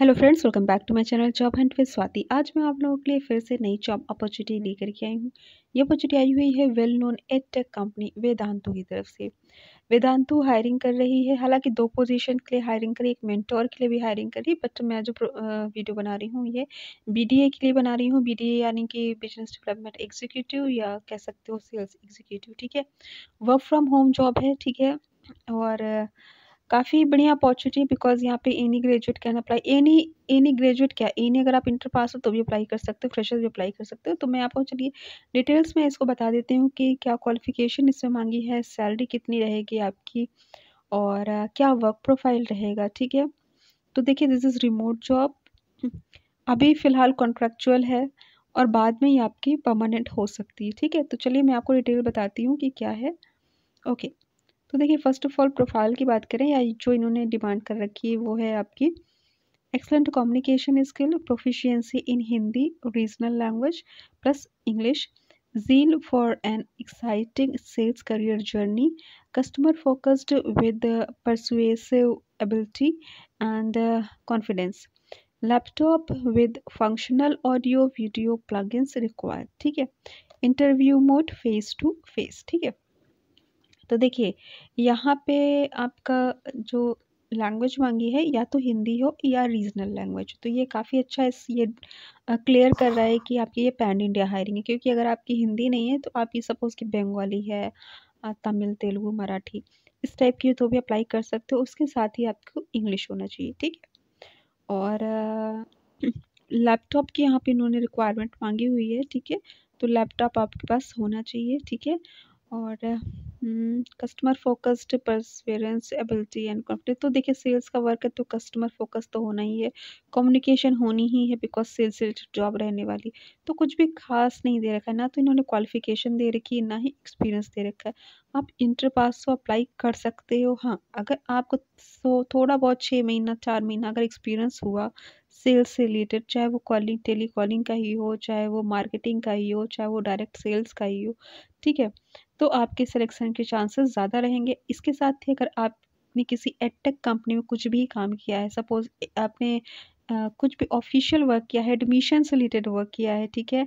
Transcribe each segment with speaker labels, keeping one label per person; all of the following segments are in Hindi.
Speaker 1: Hello friends welcome back to my channel job hunt with Swati आज मैं आप लोगों के लिए फिर से नई जॉब अपॉर्चुनिटी लेकर के आई हूँ ये अपॉर्चुनिटी आई हुई है well known ed tech company Vedantu की तरफ से वेदांतु हायरिंग कर रही है हालांकि दो पोजीशन के लिए हायरिंग करी एक मेंटोर के लिए भी हायरिंग करी बट मैं जो वीडियो बना रही हूँ ये बी के लिए बना रही हूँ बी यानी कि बिजनेस डेवलपमेंट एग्जीक्यूटिव या कह सकते हो सेल्स एग्जीक्यूटिव ठीक है वर्क फ्रॉम होम जॉब है ठीक है और uh, काफ़ी बढ़िया अपॉर्चुनिटी बिकॉज यहाँ पे any graduate can apply any any graduate क्या एनी e अगर आप इंटर पास हो तो भी अप्लाई कर सकते हो फ्रेशर भी अप्लाई कर सकते हो तो मैं आपको चलिए डिटेल्स में इसको बता देती हूँ कि क्या क्वालिफिकेशन इसमें मांगी है सैलरी कितनी रहेगी आपकी और क्या वर्क प्रोफाइल रहेगा ठीक है तो देखिए दिस इज़ रिमोट जॉब अभी फ़िलहाल कॉन्ट्रेक्चुअल है और बाद में ये आपकी परमानेंट हो सकती है ठीक है तो चलिए मैं आपको डिटेल बताती हूँ कि क्या है ओके okay. तो देखिए फ़र्स्ट ऑफ़ ऑल प्रोफाइल की बात करें या जो इन्होंने डिमांड कर रखी है वो है आपकी excellent communication skill proficiency in Hindi regional language plus English zeal for an exciting sales career journey customer focused with persuasive ability and confidence laptop with functional audio video plugins required ठीक है interview mode face to face ठीक है तो देखिए यहाँ पे आपका जो लैंग्वेज मांगी है या तो हिंदी हो या रीजनल लैंग्वेज तो ये काफ़ी अच्छा इस ये क्लियर कर रहा है कि आपकी ये पैन इंडिया हायरिंग है क्योंकि अगर आपकी हिंदी नहीं है तो आप ये सपोज़ कि बंगाली है तमिल तेलुगु मराठी इस टाइप की तो भी अप्लाई कर सकते हो उसके साथ ही आपको इंग्लिश होना चाहिए ठीक है और लैपटॉप की यहाँ पे इन्होंने रिक्वायरमेंट मांगी हुई है ठीक है तो लैपटॉप आपके पास होना चाहिए ठीक है और customer focused perseverance ability and confidence तो देखिए सेल्स का वर्क है तो कस्टमर फोकस तो होना ही है कम्युनिकेशन होनी ही है बिकॉज सेल्स रिलेटेड जॉब रहने वाली तो कुछ भी खास नहीं दे रखा है ना तो इन्होंने क्वालिफिकेशन दे रखी है ना ही एक्सपीरियंस दे रखा है आप इंटर पास तो अप्लाई कर सकते हो हाँ अगर आपको तो थोड़ा बहुत छः महीना चार महीना अगर एक्सपीरियंस हुआ सेल्स से रिलेटेड चाहे वो कॉलिंग टेली कॉलिंग का ही हो चाहे वो मार्केटिंग का ही हो चाहे वो डायरेक्ट सेल्स का ही हो ठीक है तो आपके सिलेक्शन के चांसेस ज़्यादा रहेंगे इसके साथ ही अगर आपने किसी एडटेक कंपनी में कुछ भी काम किया है सपोज़ आपने आ, कुछ भी ऑफिशियल वर्क किया है एडमिशन से रिलेटेड वर्क किया है ठीक है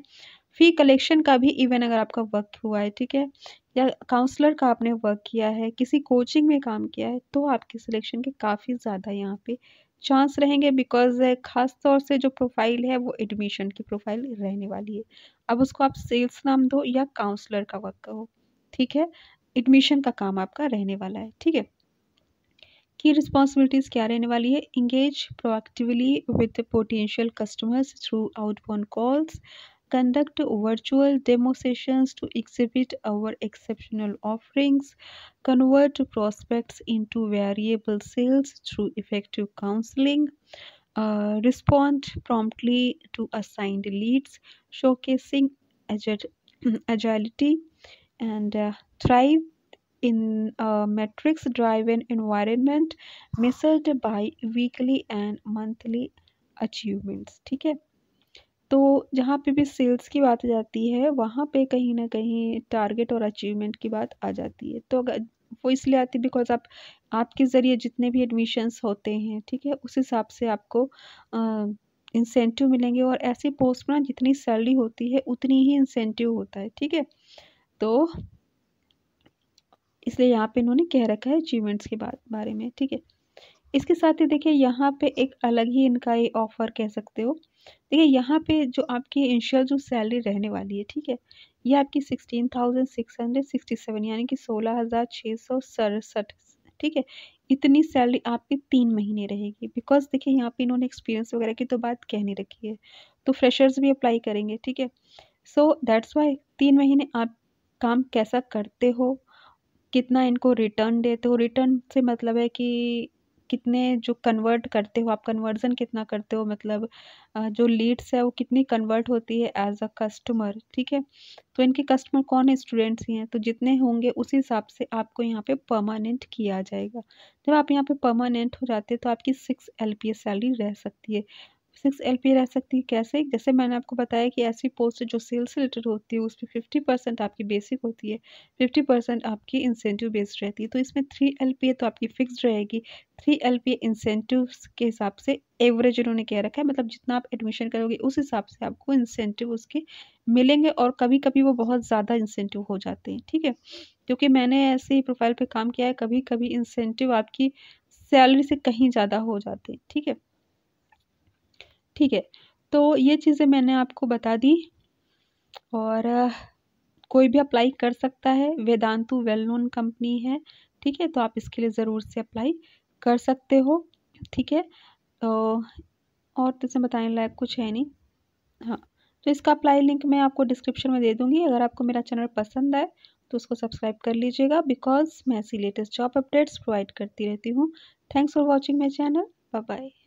Speaker 1: फी कलेक्शन का भी इवन अगर आपका वर्क हुआ है ठीक है या काउंसलर का आपने वर्क किया है किसी कोचिंग में काम किया है तो आपके सिलेक्शन के काफ़ी ज़्यादा यहाँ पे चांस रहेंगे बिकॉज ख़ास तौर से जो प्रोफाइल है वो एडमिशन की प्रोफाइल रहने वाली है अब उसको आप सेल्स नाम दो या काउंसलर का वर्क करो ठीक है एडमिशन का काम आपका रहने वाला है ठीक है की रिस्पॉन्सिबिलिटीज़ क्या रहने वाली है engage proactively with potential customers through outbound calls conduct virtual demo sessions to exhibit our exceptional offerings convert prospects into variable sales through effective counselling respond promptly to assigned leads showcasing agility and uh, thrive in a matrix driven environment measured by weekly and monthly achievements ठीक है तो जहाँ पे भी सेल्स की बात आ जाती है वहाँ पे कहीं ना कहीं टारगेट और अचीवमेंट की बात आ जाती है तो अगर वो इसलिए आती है बिकॉज आप आपके ज़रिए जितने भी एडमिशन्स होते हैं ठीक है उस हिसाब से आपको इंसेंटिव मिलेंगे और ऐसे पोस्ट में जितनी सैलरी होती है उतनी ही इंसेंटिव होता है ठीक है तो इसलिए यहाँ पे इन्होंने कह रखा है अचीवमेंट्स के बारे में ठीक है इसके साथ ही देखिए यहाँ पे एक अलग ही इनका ये ऑफ़र कह सकते हो देखिए यहाँ पे जो आपकी इनिशियल जो सैलरी रहने वाली है ठीक है ये आपकी sixteen thousand six hundred sixty seven यानी कि सोलह हज़ार छः सौ सड़सठ ठीक है इतनी सैलरी आपकी तीन महीने रहेगी बिकॉज देखिए यहाँ पे इन्होंने एक्सपीरियंस वगैरह की तो बात नहीं रखी है तो फ्रेशर्स भी अप्लाई करेंगे ठीक है सो दैट्स वाई तीन महीने आप काम कैसा करते हो कितना इनको रिटर्न देते हो रिटर्न से मतलब है कि कितने जो कन्वर्ट करते हो आप कन्वर्जन कितना करते हो मतलब जो लीड्स है वो कितनी कन्वर्ट होती है एज अ कस्टमर ठीक है तो इनके कस्टमर कौन है स्टूडेंट्स ही हैं तो जितने होंगे उसी हिसाब से आपको यहाँ पे परमानेंट किया जाएगा जब आप यहाँ पे परमानेंट हो जाते हैं तो आपकी सिक्स एल सैलरी रह सकती है सिक्स एल रह सकती है कैसे जैसे मैंने आपको बताया कि ऐसी पोस्ट जो सेल्स से रिलेटेड होती है उसमें फिफ्टी परसेंट आपकी बेसिक होती है फिफ्टी परसेंट आपकी इंसेंटिव बेस्ड रहती है तो इसमें थ्री एल तो आपकी फिक्स रहेगी थ्री एल पी इंसेंटिव्स के हिसाब से एवरेज उन्होंने कह रखा है मतलब जितना आप एडमिशन करोगे उस हिसाब से आपको इंसेंटिव उसके मिलेंगे और कभी कभी वो बहुत ज़्यादा इंसेंटिव हो जाते हैं ठीक है क्योंकि मैंने ऐसे ही प्रोफाइल पर काम किया है कभी कभी इंसेंटिव आपकी सैलरी से कहीं ज़्यादा हो जाते हैं ठीक है ठीक है तो ये चीज़ें मैंने आपको बता दी और कोई भी अप्लाई कर सकता है वेदांतु वेल नोन कंपनी है ठीक है तो आप इसके लिए ज़रूर से अप्लाई कर सकते हो ठीक है तो और तो बताने लायक कुछ है नहीं हाँ तो इसका अप्लाई लिंक मैं आपको डिस्क्रिप्शन में दे दूँगी अगर आपको मेरा चैनल पसंद आए तो उसको सब्सक्राइब कर लीजिएगा बिकॉज मैं ऐसी लेटेस्ट जॉब अपडेट्स प्रोवाइड करती रहती हूँ thanks for watching my channel bye bye